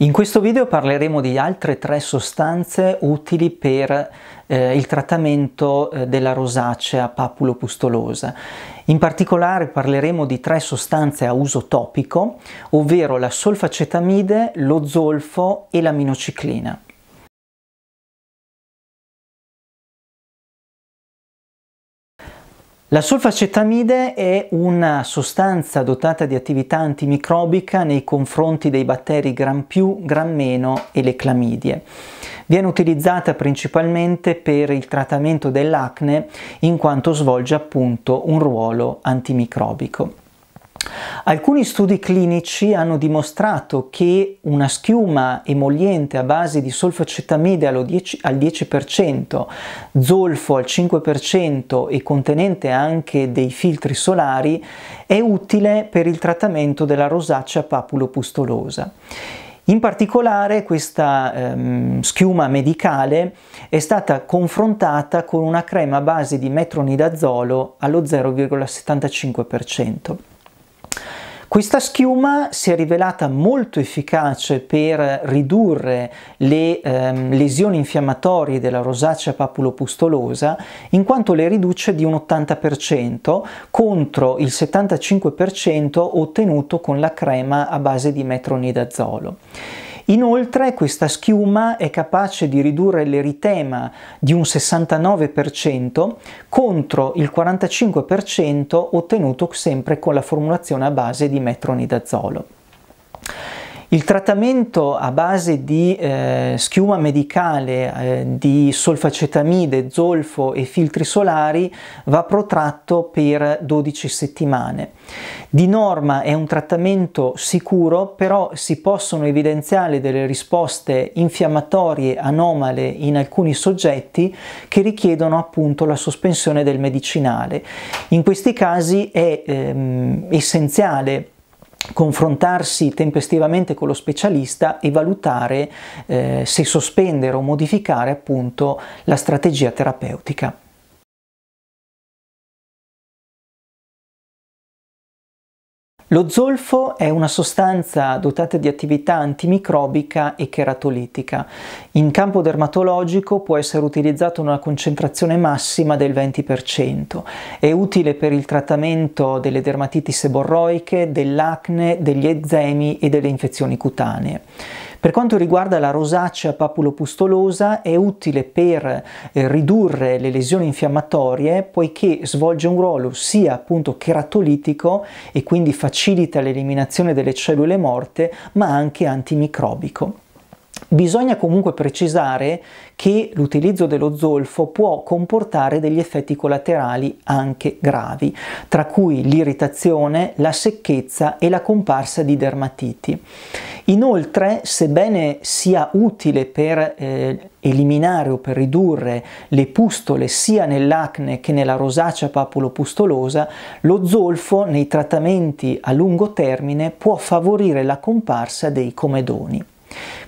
In questo video parleremo di altre tre sostanze utili per eh, il trattamento eh, della rosacea papulopustolosa. In particolare parleremo di tre sostanze a uso topico, ovvero la solfacetamide, lo zolfo e la minociclina. La solfacetamide è una sostanza dotata di attività antimicrobica nei confronti dei batteri gram più, gram meno e le clamidie. Viene utilizzata principalmente per il trattamento dell'acne in quanto svolge appunto un ruolo antimicrobico. Alcuni studi clinici hanno dimostrato che una schiuma emoliente a base di solfacetamide al 10%, zolfo al 5% e contenente anche dei filtri solari è utile per il trattamento della rosacea papulopustolosa. In particolare questa ehm, schiuma medicale è stata confrontata con una crema a base di metronidazolo allo 0,75%. Questa schiuma si è rivelata molto efficace per ridurre le ehm, lesioni infiammatorie della rosacea papulopustolosa in quanto le riduce di un 80% contro il 75% ottenuto con la crema a base di metronidazolo. Inoltre questa schiuma è capace di ridurre l'eritema di un 69% contro il 45% ottenuto sempre con la formulazione a base di metronidazolo. Il trattamento a base di eh, schiuma medicale, eh, di solfacetamide, zolfo e filtri solari va protratto per 12 settimane. Di norma è un trattamento sicuro, però si possono evidenziare delle risposte infiammatorie anomale in alcuni soggetti che richiedono appunto la sospensione del medicinale. In questi casi è ehm, essenziale confrontarsi tempestivamente con lo specialista e valutare eh, se sospendere o modificare appunto la strategia terapeutica. Lo zolfo è una sostanza dotata di attività antimicrobica e cheratolitica. In campo dermatologico può essere utilizzato in una concentrazione massima del 20%. È utile per il trattamento delle dermatiti seborroiche, dell'acne, degli eczemi e delle infezioni cutanee. Per quanto riguarda la rosacea papulopustolosa è utile per eh, ridurre le lesioni infiammatorie poiché svolge un ruolo sia appunto cheratolitico e quindi facilita l'eliminazione delle cellule morte ma anche antimicrobico. Bisogna comunque precisare che l'utilizzo dello zolfo può comportare degli effetti collaterali anche gravi, tra cui l'irritazione, la secchezza e la comparsa di dermatiti. Inoltre, sebbene sia utile per eh, eliminare o per ridurre le pustole sia nell'acne che nella rosacea papulopustolosa, lo zolfo nei trattamenti a lungo termine può favorire la comparsa dei comedoni.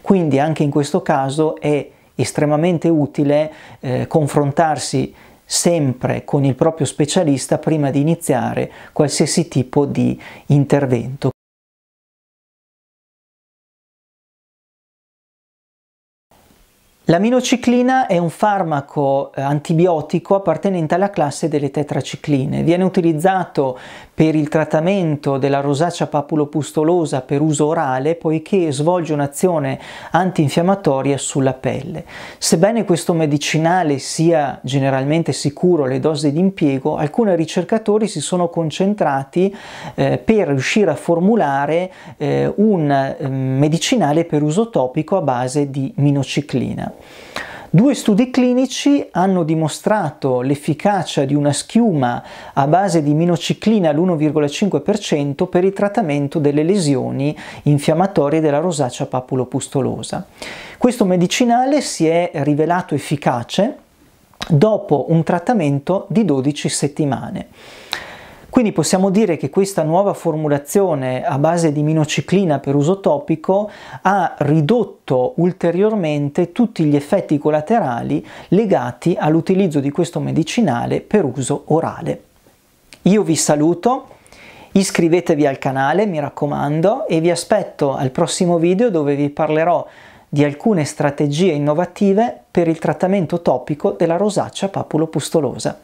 Quindi anche in questo caso è estremamente utile eh, confrontarsi sempre con il proprio specialista prima di iniziare qualsiasi tipo di intervento. L'aminociclina è un farmaco eh, antibiotico appartenente alla classe delle tetracicline. Viene utilizzato per il trattamento della rosacea papulopustolosa per uso orale poiché svolge un'azione antinfiammatoria sulla pelle. Sebbene questo medicinale sia generalmente sicuro alle dosi di impiego, alcuni ricercatori si sono concentrati eh, per riuscire a formulare eh, un ehm, medicinale per uso topico a base di minociclina. Due studi clinici hanno dimostrato l'efficacia di una schiuma a base di minociclina all'1,5% per il trattamento delle lesioni infiammatorie della rosacea papulopustolosa. Questo medicinale si è rivelato efficace dopo un trattamento di 12 settimane. Quindi possiamo dire che questa nuova formulazione a base di minociclina per uso topico ha ridotto ulteriormente tutti gli effetti collaterali legati all'utilizzo di questo medicinale per uso orale. Io vi saluto. Iscrivetevi al canale, mi raccomando, e vi aspetto al prossimo video dove vi parlerò di alcune strategie innovative per il trattamento topico della rosaccia papulopustolosa.